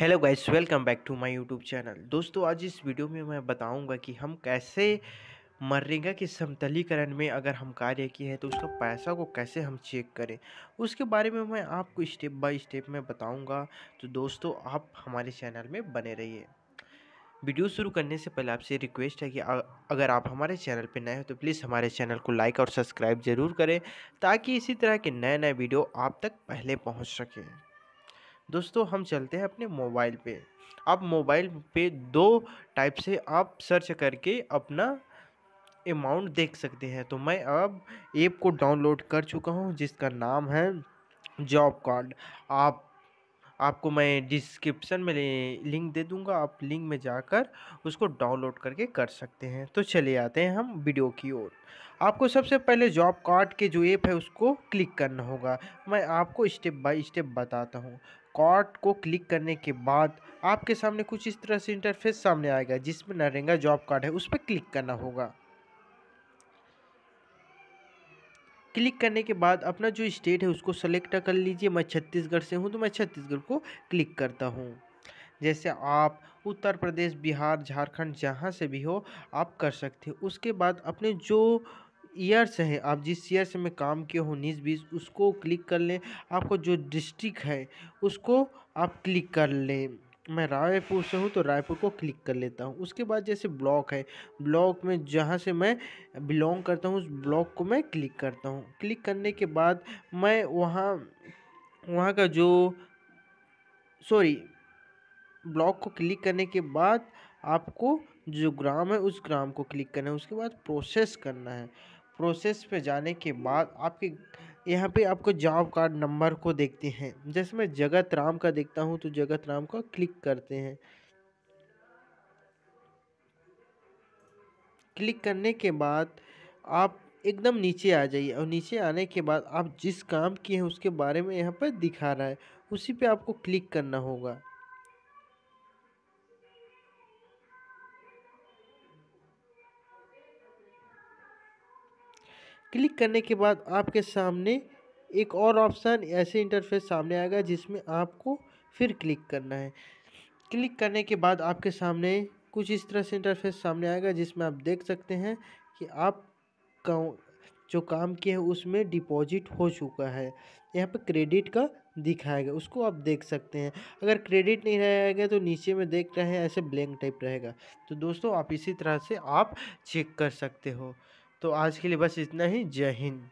hello guys welcome back to my YouTube channel दोस्तों आज इस वीडियो में मैं बताऊंगा कि हम कैसे मरेगा के समतलीकरण में अगर हम कार्य किए हैं तो उसका पैसा को कैसे हम चेक करें उसके बारे में मैं आपको स्टेप बाय स्टेप में बताऊंगा तो दोस्तों आप हमारे चैनल में बने रहिए वीडियो शुरू करने से पहले आपसे रिक्वेस्ट है कि अगर आप हमारे चैनल पर नए हो तो प्लीज़ हमारे चैनल को लाइक और सब्सक्राइब ज़रूर करें ताकि इसी तरह के नए नए वीडियो आप तक पहले पहुँच सकें दोस्तों हम चलते हैं अपने मोबाइल पे आप मोबाइल पे दो टाइप से आप सर्च करके अपना अमाउंट देख सकते हैं तो मैं अब ऐप को डाउनलोड कर चुका हूँ जिसका नाम है जॉब कार्ड आप आपको मैं डिस्क्रिप्शन में लिंक दे दूंगा आप लिंक में जाकर उसको डाउनलोड करके कर सकते हैं तो चले आते हैं हम वीडियो की ओर आपको सबसे पहले जॉब कार्ड के जो ऐप है उसको क्लिक करना होगा मैं आपको स्टेप बाय स्टेप बताता हूँ कार्ड को क्लिक करने के बाद आपके सामने कुछ इस तरह से इंटरफेस सामने आएगा जिसमें नरेंगा जॉब कार्ड है उस पर क्लिक करना होगा क्लिक करने के बाद अपना जो स्टेट है उसको सेलेक्ट कर लीजिए मैं छत्तीसगढ़ से हूँ तो मैं छत्तीसगढ़ को क्लिक करता हूँ जैसे आप उत्तर प्रदेश बिहार झारखंड जहाँ से भी हो आप कर सकते हो उसके बाद अपने जो ईयर्स हैं आप जिस ईयर से में काम किए हो उन्नीस बीस उसको क्लिक कर लें आपको जो डिस्ट्रिक्ट है उसको आप क्लिक कर लें मैं रायपुर से हूँ तो रायपुर को क्लिक कर लेता हूँ उसके बाद जैसे ब्लॉक है ब्लॉक में जहाँ से मैं बिलोंग करता हूँ उस ब्लॉक को मैं क्लिक करता हूँ क्लिक करने के बाद मैं वहाँ वहाँ का जो सॉरी ब्लॉक को क्लिक करने के बाद आपको जो ग्राम है उस ग्राम को क्लिक करना है उसके बाद प्रोसेस करना है प्रोसेस पे जाने के बाद आपके यहाँ पे आपको जॉब कार्ड नंबर को देखते हैं जैसे मैं जगत राम का देखता हूँ तो जगत राम का क्लिक करते हैं क्लिक करने के बाद आप एकदम नीचे आ जाइए और नीचे आने के बाद आप जिस काम किए हैं उसके बारे में यहाँ पर दिखा रहा है उसी पे आपको क्लिक करना होगा क्लिक करने के बाद आपके सामने एक और ऑप्शन ऐसे इंटरफेस सामने आएगा जिसमें आपको फिर क्लिक करना है क्लिक करने के बाद आपके सामने कुछ इस तरह से इंटरफेस सामने आएगा जिसमें आप देख सकते हैं कि आप जो काम किए हैं उसमें डिपॉजिट हो चुका है यहाँ पर क्रेडिट का दिखाएगा उसको आप देख सकते हैं अगर क्रेडिट नहीं रहेगा तो नीचे में देख रहे हैं ऐसे ब्लैंक टाइप रहेगा तो दोस्तों आप इसी तरह से आप चेक कर सकते हो तो आज के लिए बस इतना ही जय हिंद